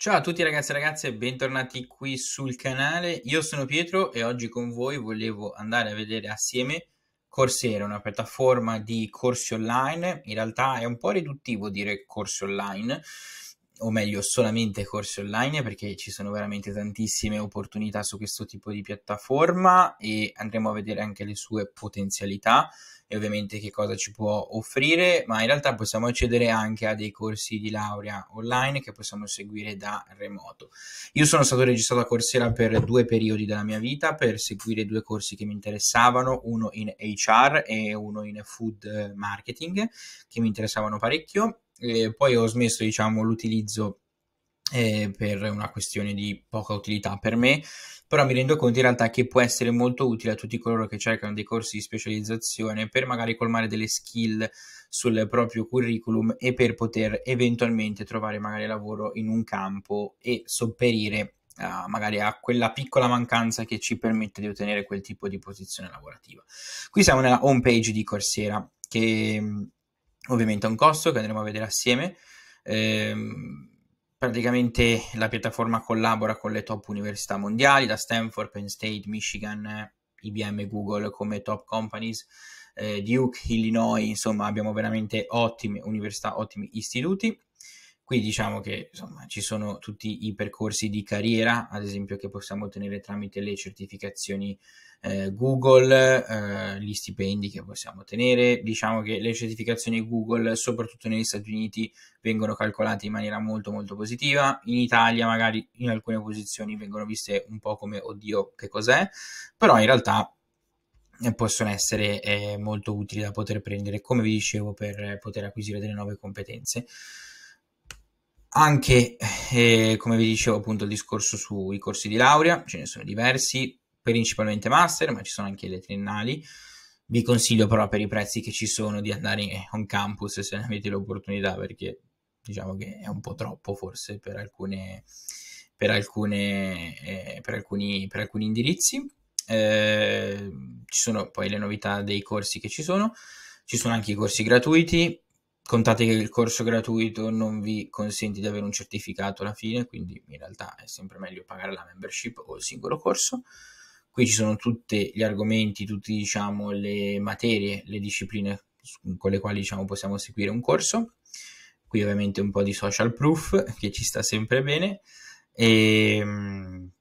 Ciao a tutti ragazzi e ragazze, bentornati qui sul canale. Io sono Pietro e oggi con voi volevo andare a vedere assieme Corsera, una piattaforma di corsi online. In realtà è un po' riduttivo dire corsi online o meglio solamente corsi online perché ci sono veramente tantissime opportunità su questo tipo di piattaforma e andremo a vedere anche le sue potenzialità e ovviamente che cosa ci può offrire, ma in realtà possiamo accedere anche a dei corsi di laurea online che possiamo seguire da remoto. Io sono stato registrato a Coursera per due periodi della mia vita per seguire due corsi che mi interessavano, uno in HR e uno in food marketing che mi interessavano parecchio e poi ho smesso diciamo, l'utilizzo eh, per una questione di poca utilità per me, però mi rendo conto in realtà che può essere molto utile a tutti coloro che cercano dei corsi di specializzazione per magari colmare delle skill sul proprio curriculum e per poter eventualmente trovare magari lavoro in un campo e sopperire a, magari a quella piccola mancanza che ci permette di ottenere quel tipo di posizione lavorativa. Qui siamo nella home page di Corsiera che ovviamente a un costo che andremo a vedere assieme. Eh, praticamente la piattaforma collabora con le top università mondiali, da Stanford, Penn State, Michigan, IBM, Google come top companies, eh, Duke, Illinois, insomma abbiamo veramente ottime università, ottimi istituti. Qui diciamo che insomma, ci sono tutti i percorsi di carriera, ad esempio, che possiamo ottenere tramite le certificazioni eh, Google, eh, gli stipendi che possiamo ottenere. Diciamo che le certificazioni Google, soprattutto negli Stati Uniti, vengono calcolate in maniera molto molto positiva. In Italia, magari in alcune posizioni vengono viste un po' come oddio, che cos'è? Però in realtà eh, possono essere eh, molto utili da poter prendere, come vi dicevo, per eh, poter acquisire delle nuove competenze anche, eh, come vi dicevo, appunto il discorso sui corsi di laurea, ce ne sono diversi, principalmente master, ma ci sono anche le triennali. Vi consiglio però per i prezzi che ci sono di andare on campus se ne avete l'opportunità, perché diciamo che è un po' troppo forse per, alcune, per, alcune, eh, per, alcuni, per alcuni, indirizzi. Eh, ci sono poi le novità dei corsi che ci sono, ci sono anche i corsi gratuiti, contate che il corso gratuito non vi consente di avere un certificato alla fine, quindi in realtà è sempre meglio pagare la membership o il singolo corso. Qui ci sono tutti gli argomenti, tutte diciamo, le materie, le discipline con le quali diciamo, possiamo seguire un corso. Qui ovviamente un po' di social proof che ci sta sempre bene. E ehm,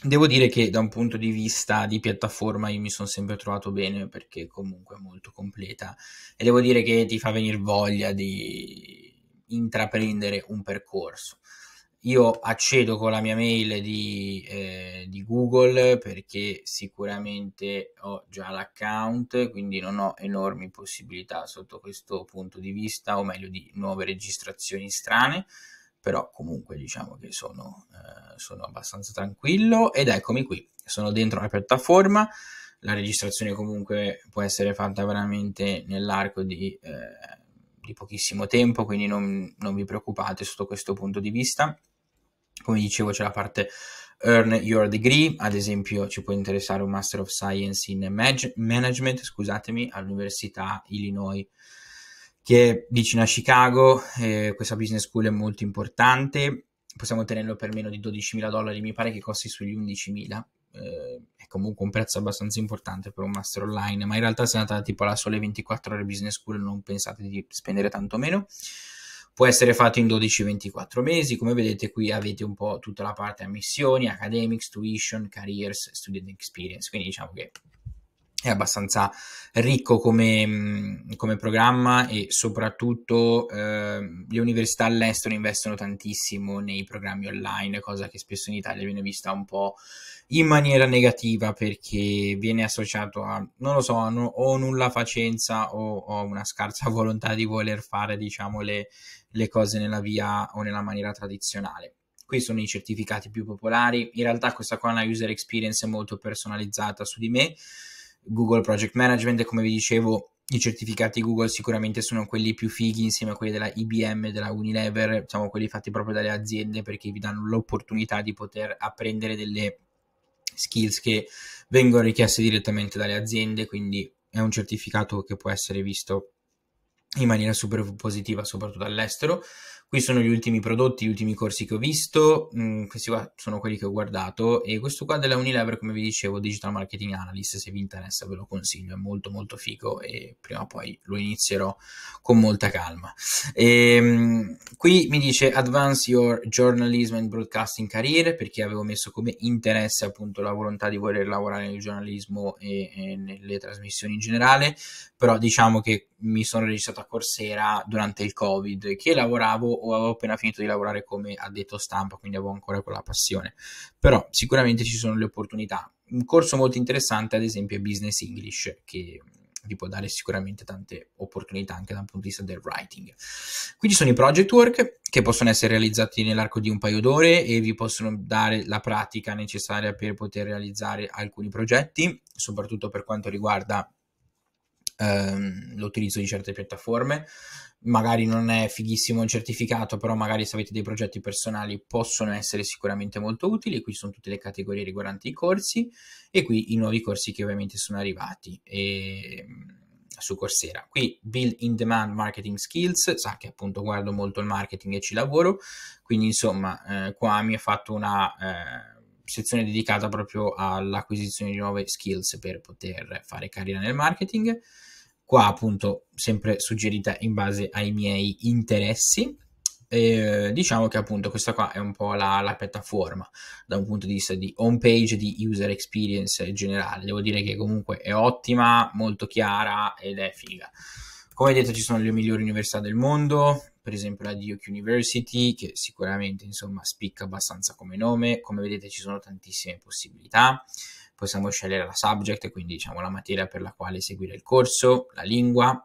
Devo dire che da un punto di vista di piattaforma io mi sono sempre trovato bene perché comunque è molto completa e devo dire che ti fa venire voglia di intraprendere un percorso. Io accedo con la mia mail di, eh, di Google perché sicuramente ho già l'account, quindi non ho enormi possibilità sotto questo punto di vista, o meglio di nuove registrazioni strane però comunque diciamo che sono, eh, sono abbastanza tranquillo ed eccomi qui, sono dentro la piattaforma, la registrazione comunque può essere fatta veramente nell'arco di, eh, di pochissimo tempo, quindi non, non, vi preoccupate sotto questo punto di vista. Come dicevo c'è la parte Earn Your Degree, ad esempio ci può interessare un Master of Science in Management, scusatemi, all'Università Illinois che è vicino a Chicago, eh, questa business school è molto importante, possiamo ottenerlo per meno di 12.000 dollari, mi pare che costi sugli 11.000, eh, è comunque un prezzo abbastanza importante per un master online, ma in realtà se andate tipo alla sole 24 ore business school non pensate di spendere tanto meno. Può essere fatto in 12-24 mesi, come vedete qui avete un po' tutta la parte ammissioni, academics, tuition, careers, student experience, quindi diciamo che è abbastanza ricco come, come programma e soprattutto eh, le università all'estero investono tantissimo nei programmi online, cosa che spesso in Italia viene vista un po' in maniera negativa perché viene associato a, non lo so, no, o nulla facenza o, o, una scarsa volontà di voler fare, diciamo, le, le cose nella via o nella maniera tradizionale. Qui sono i certificati più popolari, in realtà questa qua è una user experience molto personalizzata su di me, Google Project Management e come vi dicevo i certificati Google sicuramente sono quelli più fighi insieme a quelli della IBM e della Unilever, diciamo quelli fatti proprio dalle aziende perché vi danno l'opportunità di poter apprendere delle skills che vengono richieste direttamente dalle aziende, quindi è un certificato che può essere visto in maniera super positiva, soprattutto all'estero. Qui sono gli ultimi prodotti, gli ultimi corsi che ho visto, mm, questi qua sono quelli che ho guardato e questo qua della Unilever, come vi dicevo, Digital Marketing Analyst, se vi interessa ve lo consiglio, è molto molto figo e prima o poi lo inizierò con molta calma. E, ehm, qui mi dice Advance Your Journalism and Broadcasting Career perché avevo messo come interesse appunto la volontà di voler lavorare nel giornalismo e, e nelle trasmissioni in generale, però diciamo che mi sono registrato a Corsera durante il Covid, che lavoravo o avevo appena finito di lavorare come addetto stampa, quindi avevo ancora quella passione. Però sicuramente ci sono le opportunità. Un corso molto interessante, ad esempio, è Business English, che vi può dare sicuramente tante opportunità anche dal punto di vista del writing. Quindi ci sono i project work che possono essere realizzati nell'arco di un paio d'ore e vi possono dare la pratica necessaria per poter realizzare alcuni progetti, soprattutto per quanto riguarda ehm, l'utilizzo di certe piattaforme. Magari non è fighissimo il certificato, però magari se avete dei progetti personali possono essere sicuramente molto utili. Qui sono tutte le categorie riguardanti i corsi e qui i nuovi corsi che ovviamente sono arrivati. E ehm, su Corsera. Qui Build in Demand Marketing Skills, sa che appunto guardo molto il marketing e ci lavoro, quindi insomma eh, qua mi ha fatto una eh, sezione dedicata proprio all'acquisizione di nuove skills per poter fare carriera nel marketing qua appunto sempre suggerita in base ai miei interessi. E, diciamo che appunto questa qua è un po' la, la, piattaforma da un punto di vista di home page di user experience generale devo dire che comunque è ottima molto chiara ed è figa come detto ci sono le migliori università del mondo per esempio la Duke University che sicuramente insomma spicca abbastanza come nome come vedete ci sono tantissime possibilità possiamo scegliere la subject, quindi diciamo la materia per la quale seguire il corso, la lingua,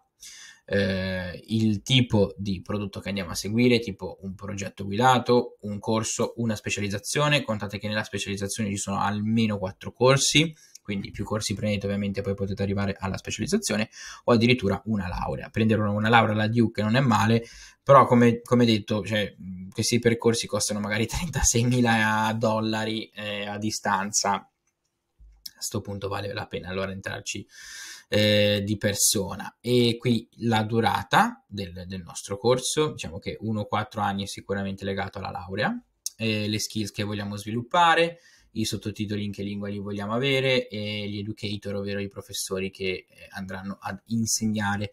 eh, il tipo di prodotto che andiamo a seguire, tipo un progetto guidato, un corso, una specializzazione. Contate che nella specializzazione ci sono almeno quattro corsi, quindi più corsi prendete ovviamente poi potete arrivare alla specializzazione o addirittura una laurea. Prendere una laurea alla Duke non è male, però come, come detto, cioè, questi percorsi costano magari 36.000 dollari eh, a distanza questo punto vale la pena allora entrarci eh, di persona. E qui la durata del, del nostro corso, diciamo che 1-4 anni è sicuramente legato alla laurea, eh, le skills che vogliamo sviluppare, i sottotitoli in che lingua li vogliamo avere e gli educator, ovvero i professori che eh, andranno ad insegnare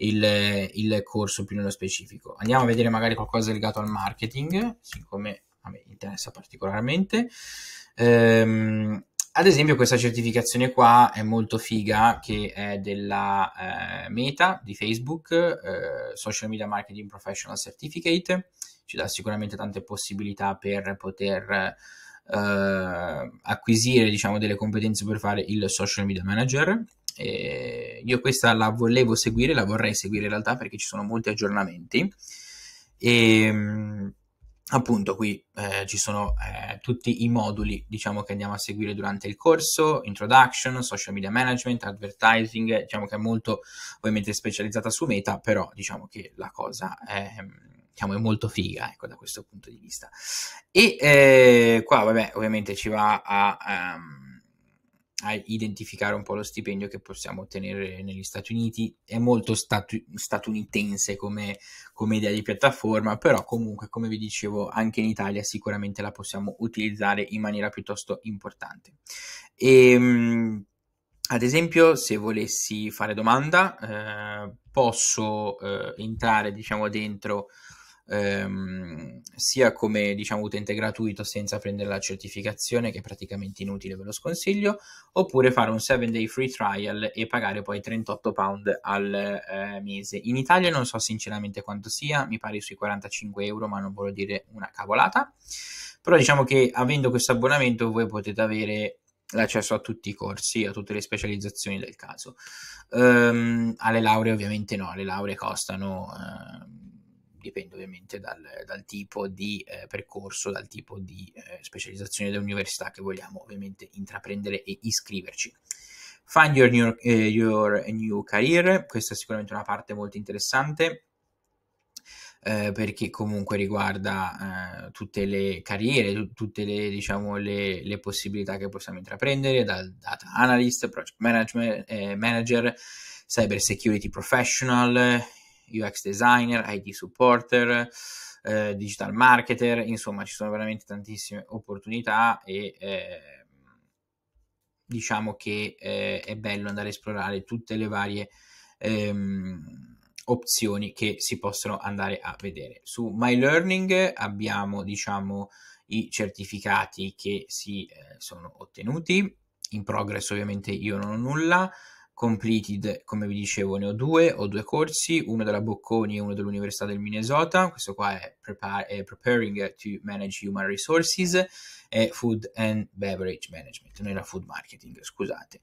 il, il corso più nello specifico. Andiamo a vedere magari qualcosa legato al marketing, siccome a me interessa particolarmente. Ehm, ad esempio questa certificazione qua è molto figa che è della eh, Meta di Facebook, eh, Social Media Marketing Professional Certificate, ci dà sicuramente tante possibilità per poter eh, acquisire diciamo, delle competenze per fare il social media manager. E io questa la volevo seguire, la vorrei seguire in realtà perché ci sono molti aggiornamenti. E, ehm, appunto qui eh, ci sono eh, tutti i moduli diciamo, che andiamo a seguire durante il corso introduction social media management advertising diciamo che è molto ovviamente specializzata su meta però diciamo che la cosa è, diciamo, è molto figa ecco da questo punto di vista e eh, qua vabbè ovviamente ci va a um, a identificare un po' lo stipendio che possiamo ottenere negli Stati Uniti. È molto statu- statunitense come, come, idea di piattaforma, però comunque, come vi dicevo, anche in Italia sicuramente la possiamo utilizzare in maniera piuttosto importante. E, ehm, ad esempio, se volessi fare domanda, eh, posso eh, entrare, diciamo, dentro ehm, sia come diciamo, utente gratuito senza prendere la certificazione che è praticamente inutile, ve lo sconsiglio, oppure fare un 7 day free trial e pagare poi 38 pound al eh, mese. In Italia non so sinceramente quanto sia, mi pare sui 45 euro, ma non voglio dire una cavolata. Però diciamo che avendo questo abbonamento voi potete avere l'accesso a tutti i corsi, a tutte le specializzazioni del caso. Um, alle lauree ovviamente no, le lauree costano... Uh, dipende ovviamente dal, dal tipo di eh, percorso, dal tipo di eh, specializzazione dell'università che vogliamo ovviamente intraprendere e iscriverci. Find your new, eh, your new career, questa è sicuramente una parte molto interessante. Eh, perché comunque riguarda eh, tutte le carriere, t- tutte le, diciamo, le, le, possibilità che possiamo intraprendere, dal data analyst, project management, eh, manager, cyber security professional, UX designer, IT supporter, eh, digital marketer, insomma ci sono veramente tantissime opportunità e eh, diciamo che eh, è bello andare a esplorare tutte le varie ehm, opzioni che si possono andare a vedere. Su My Learning abbiamo diciamo i certificati che si eh, sono ottenuti, in progress ovviamente io non ho nulla, completed, come vi dicevo, ne ho due, ho due corsi, uno della Bocconi e uno dell'Università del Minnesota, questo qua è, prepar- è Preparing to Manage Human Resources e Food and Beverage Management, non era Food Marketing, scusate.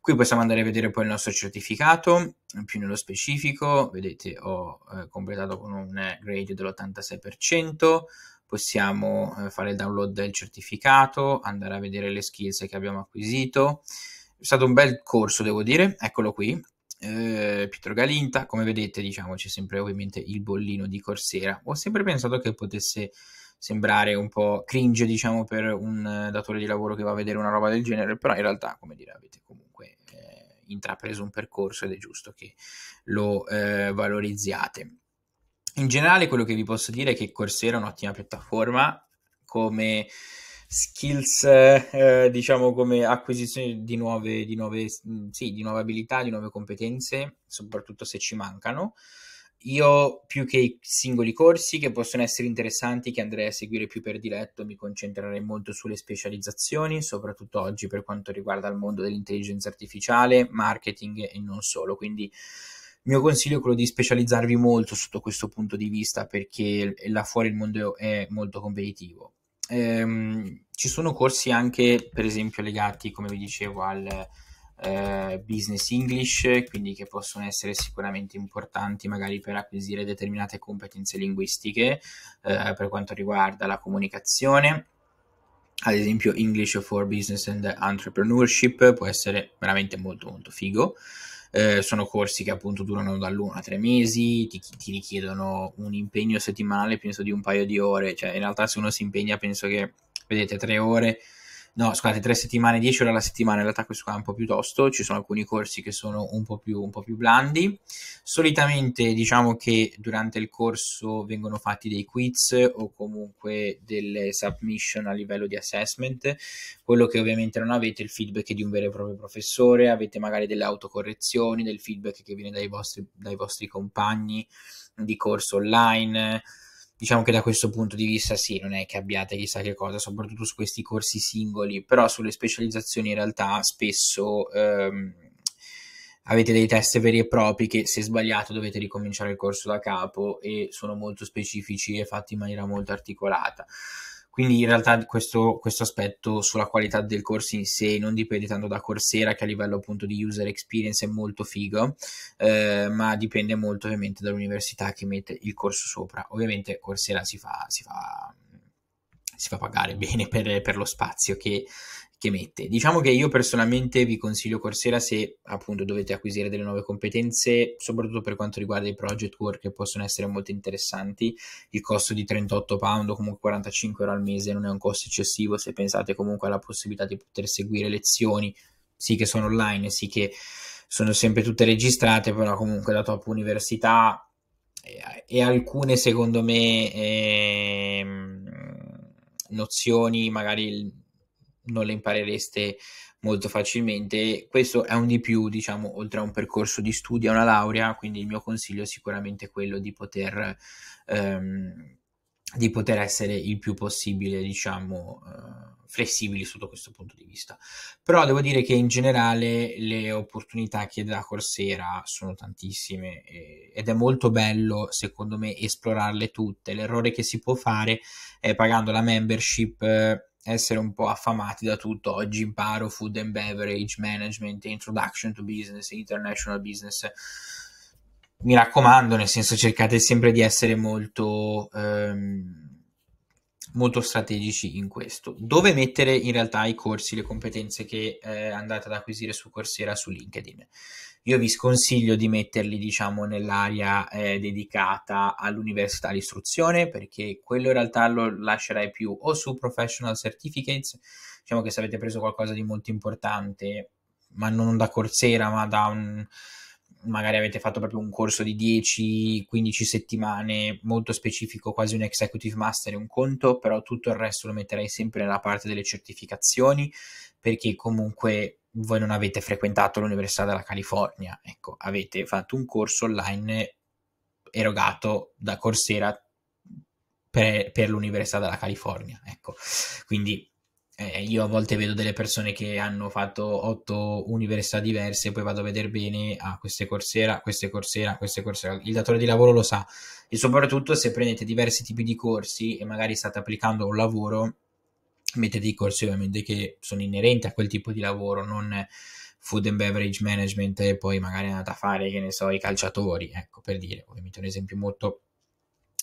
Qui possiamo andare a vedere poi il nostro certificato, più nello specifico, vedete ho eh, completato con un grade dell'86%, possiamo eh, fare il download del certificato, andare a vedere le skills che abbiamo acquisito, è stato un bel corso, devo dire, eccolo qui. Eh, Pietro Galinta, come vedete, diciamo, c'è sempre ovviamente il bollino di Corsera. Ho sempre pensato che potesse sembrare un po' cringe, diciamo, per un eh, datore di lavoro che va a vedere una roba del genere, però in realtà, come dire, avete comunque eh, intrapreso un percorso ed è giusto che lo eh, valorizziate. In generale, quello che vi posso dire è che Corsera è un'ottima piattaforma, come skills, eh, diciamo come acquisizione di nuove, di, nuove, mm, sì, di nuove abilità, di nuove competenze, soprattutto se ci mancano. Io più che i singoli corsi che possono essere interessanti, che andrei a seguire più per diletto, mi concentrerei molto sulle specializzazioni, soprattutto oggi per quanto riguarda il mondo dell'intelligenza artificiale, marketing e non solo. Quindi il mio consiglio è quello di specializzarvi molto sotto questo punto di vista perché là fuori il mondo è molto competitivo ehm, ci sono corsi anche, per esempio, legati, come vi dicevo, al eh, business English, quindi che possono essere sicuramente importanti magari per acquisire determinate competenze linguistiche eh, per quanto riguarda la comunicazione ad esempio English for Business and Entrepreneurship può essere veramente molto molto figo eh, sono corsi che appunto durano dall'1 a 3 mesi, ti, ti, richiedono un impegno settimanale, penso di un paio di ore, cioè in realtà se uno si impegna penso che, vedete, 3 ore no scusate, tre settimane, 10 ore alla settimana, in realtà questo qua è un po' più tosto, ci sono alcuni corsi che sono un po' più, un po più blandi, solitamente diciamo che durante il corso vengono fatti dei quiz o comunque delle submission a livello di assessment, quello che ovviamente non avete è il feedback di un vero e proprio professore, avete magari delle autocorrezioni, del feedback che viene dai vostri, dai vostri compagni di corso online, diciamo che da questo punto di vista sì, non è che abbiate chissà che cosa, soprattutto su questi corsi singoli, però sulle specializzazioni in realtà spesso ehm, avete dei test veri e propri che se sbagliato dovete ricominciare il corso da capo e sono molto specifici e fatti in maniera molto articolata. Quindi in realtà questo, questo, aspetto sulla qualità del corso in sé non dipende tanto da Corsera, che a livello appunto di user experience è molto figo, eh, ma dipende molto ovviamente dall'università che mette il corso sopra. Ovviamente Corsera si fa, si fa, si fa pagare bene per, per lo spazio che che mette. Diciamo che io personalmente vi consiglio Coursera se appunto dovete acquisire delle nuove competenze, soprattutto per quanto riguarda i project work che possono essere molto interessanti. Il costo di 38 pound o comunque 45 euro al mese non è un costo eccessivo se pensate comunque alla possibilità di poter seguire lezioni, sì che sono online, sì che sono sempre tutte registrate, però comunque da top università e, eh, e alcune secondo me eh, nozioni magari non le imparereste molto facilmente. Questo è un di più, diciamo, oltre a un percorso di studio, a una laurea, quindi il mio consiglio è sicuramente quello di poter, ehm, di poter essere il più possibile, diciamo, eh, flessibili sotto questo punto di vista. Però devo dire che in generale le opportunità che dà Corsera sono tantissime e, ed è molto bello, secondo me, esplorarle tutte. L'errore che si può fare è pagando la membership eh, essere un po' affamati da tutto. Oggi imparo food and beverage management, introduction to business, international business. Mi raccomando, nel senso cercate sempre di essere molto... Ehm, molto strategici in questo. Dove mettere in realtà i corsi, le competenze che eh, andate ad acquisire su Coursera, su LinkedIn? Io vi sconsiglio di metterli, diciamo, nell'area eh, dedicata all'università e all'istruzione, perché quello in realtà lo lascerai più o su Professional Certificates, diciamo che se avete preso qualcosa di molto importante, ma non da Coursera, ma da un magari avete fatto proprio un corso di 10-15 settimane molto specifico, quasi un executive master e un conto, però tutto il resto lo metterei sempre nella parte delle certificazioni perché comunque voi non avete frequentato l'Università della California, ecco, avete fatto un corso online erogato da Corsera per, per l'Università della California, ecco, quindi eh, io a volte vedo delle persone che hanno fatto otto università diverse, poi vado a vedere bene, ah, queste corsera, queste corsera, queste corsera. Il datore di lavoro lo sa. E soprattutto se prendete diversi tipi di corsi e magari state applicando un lavoro, mettete i corsi ovviamente che sono inerenti a quel tipo di lavoro, non food and beverage management e poi magari andate a fare, che ne so, i calciatori, ecco, per dire, ovviamente un esempio molto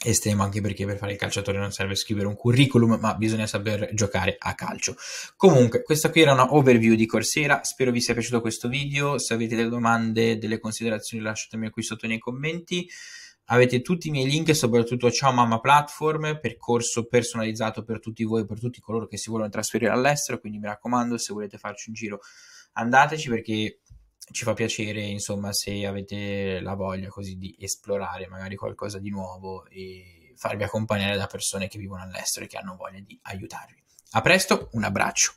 estremo anche perché per fare il calciatore non serve scrivere un curriculum ma bisogna saper giocare a calcio comunque questa qui era una overview di Corsera spero vi sia piaciuto questo video se avete delle domande delle considerazioni lasciatemi qui sotto nei commenti avete tutti i miei link soprattutto Ciao Mamma Platform, percorso personalizzato per tutti voi, per tutti coloro che si vogliono trasferire all'estero, quindi mi raccomando se volete farci un giro andateci perché ci fa piacere, insomma, se avete la voglia così di esplorare magari qualcosa di nuovo e farvi accompagnare da persone che vivono all'estero e che hanno voglia di aiutarvi. A presto, un abbraccio.